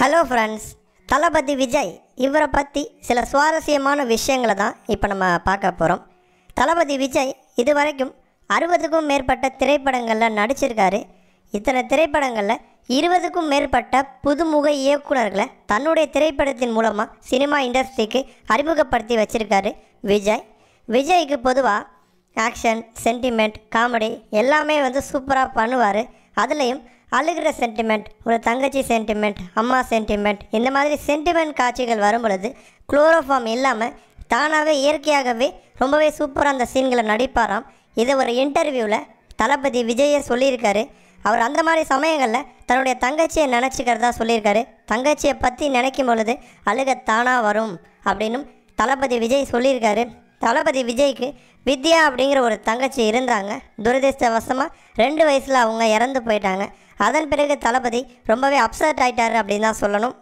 hello friends தளபதி விஜய் இவரை பற்றி சில சுவாரஸ்யமான விஷயங்களை தான் இப்போ நம்ம பார்க்க போகிறோம் தளபதி விஜய் இது வரைக்கும் அறுபதுக்கும் மேற்பட்ட திரைப்படங்களில் நடிச்சிருக்காரு இத்தனை திரைப்படங்களில் இருபதுக்கும் மேற்பட்ட புதுமுக இயக்குநர்களை தன்னுடைய திரைப்படத்தின் மூலமாக சினிமா இண்டஸ்ட்ரிக்கு அறிமுகப்படுத்தி வச்சுருக்காரு விஜய் விஜய்க்கு பொதுவாக ஆக்ஷன் சென்டிமெண்ட் காமெடி எல்லாமே வந்து சூப்பராக பண்ணுவார் அதுலேயும் அழுகிற சென்டிமெண்ட் ஒரு தங்கச்சி சென்டிமெண்ட் அம்மா சென்டிமெண்ட் இந்த மாதிரி சென்டிமெண்ட் காட்சிகள் வரும் பொழுது குளோரோஃபார்ம் இல்லாமல் தானாகவே இயற்கையாகவே ரொம்பவே சூப்பராக அந்த சீன்களை நடிப்பாராம் இதை ஒரு இன்டர்வியூவில் தளபதி விஜயே சொல்லியிருக்காரு அவர் அந்த மாதிரி சமயங்களில் தன்னுடைய தங்கச்சியை நினச்சிக்கிறதா சொல்லியிருக்காரு தங்கச்சியை பற்றி நினைக்கும் பொழுது அழுக தானாக வரும் அப்படின்னும் தளபதி விஜய் சொல்லியிருக்காரு தளபதி விஜய்க்கு வித்யா அப்படிங்கிற ஒரு தங்கச்சி இருந்தாங்க துரதிருஷ்டவசமாக ரெண்டு வயசில் அவங்க இறந்து போயிட்டாங்க அதன் பிறகு தளபதி ரொம்பவே அப்செட் ஆகிட்டார் அப்படின்னு தான் சொல்லணும்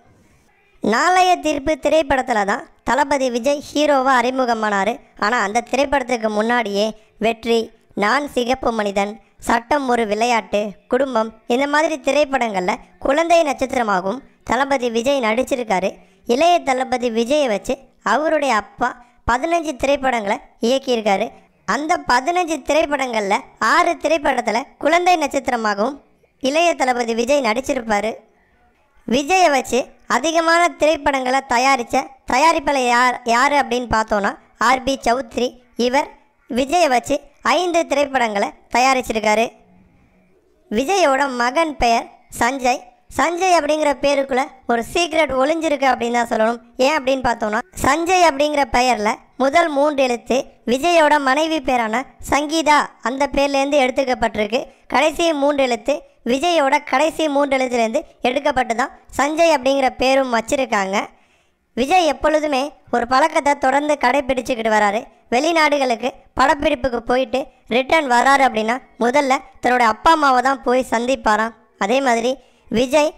நாளைய தீர்ப்பு திரைப்படத்தில் தான் தளபதி விஜய் ஹீரோவாக அறிமுகமானார் ஆனால் அந்த திரைப்படத்துக்கு முன்னாடியே வெற்றி நான் சிகப்பு மனிதன் சட்டம் ஒரு விளையாட்டு குடும்பம் இந்த மாதிரி திரைப்படங்களில் குழந்தை நட்சத்திரமாகவும் தளபதி விஜய் நடிச்சிருக்காரு இளைய தளபதி விஜயை வச்சு அவருடைய அப்பா பதினஞ்சு திரைப்படங்களை இயக்கியிருக்காரு அந்த பதினஞ்சு திரைப்படங்களில் ஆறு திரைப்படத்தில் குழந்தை நட்சத்திரமாகவும் இளைய தளபதி விஜய் நடிச்சிருப்பார் விஜயை வச்சு அதிகமான திரைப்படங்களை தயாரித்த தயாரிப்பில் யார் யார் அப்படின்னு பார்த்தோன்னா ஆர்பி சௌத்ரி இவர் விஜயை வச்சு ஐந்து திரைப்படங்களை தயாரிச்சிருக்காரு விஜயோட மகன் பெயர் சஞ்சய் சஞ்சய் அப்படிங்கிற பேருக்குள்ளே ஒரு சீக்ரெட் ஒளிஞ்சிருக்கு அப்படின்னு தான் சொல்லணும் ஏன் அப்படின்னு பார்த்தோன்னா சஞ்சய் அப்படிங்கிற பெயரில் முதல் மூன்று எழுத்து விஜயோட மனைவி பேரான சங்கீதா அந்த பேர்லேருந்து எடுத்துக்கப்பட்டிருக்கு கடைசி மூன்று எழுத்து விஜயோட கடைசி மூன்று எழுத்துலேருந்து எடுக்கப்பட்டு தான் சஞ்சய் அப்படிங்கிற பேரும் வச்சுருக்காங்க விஜய் எப்பொழுதுமே ஒரு பழக்கத்தை தொடர்ந்து கடைப்பிடிச்சிக்கிட்டு வராரு வெளிநாடுகளுக்கு படப்பிடிப்புக்கு போயிட்டு ரிட்டர்ன் வராரு அப்படின்னா முதல்ல தன்னோட அப்பா அம்மாவை தான் போய் சந்திப்பாராம் அதே மாதிரி விஜய்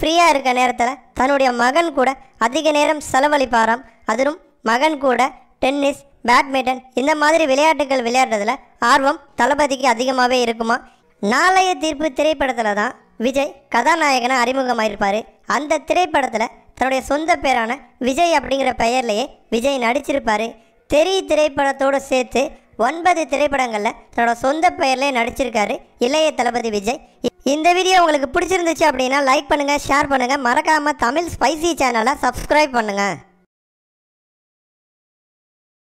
ஃப்ரீயாக இருக்க நேரத்தில் தன்னுடைய மகன் கூட அதிக நேரம் செலவழிப்பாராம் அதிலும் மகன் கூட டென்னிஸ் பேட்மிண்டன் இந்த மாதிரி விளையாட்டுகள் விளையாடுறதுல ஆர்வம் தளபதிக்கு அதிகமாகவே இருக்குமா நாளைய தீர்ப்பு திரைப்படத்தில் தான் விஜய் கதாநாயகனாக அறிமுகமாயிருப்பார் அந்த திரைப்படத்தில் தன்னுடைய சொந்த பேரான விஜய் அப்படிங்கிற பெயர்லேயே விஜய் நடிச்சிருப்பார் தெரி திரைப்படத்தோடு சேர்த்து ஒன்பது திரைப்படங்களில் தன்னோட சொந்த பெயர்லேயே நடிச்சிருக்காரு இளைய தளபதி விஜய் இந்த வீடியோ உங்களுக்கு பிடிச்சிருந்துச்சு அப்படின்னா லைக் பண்ணுங்கள் ஷேர் பண்ணுங்கள் மறக்காமல் தமிழ் ஸ்பைசி சேனலை சப்ஸ்கிரைப் பண்ணுங்கள்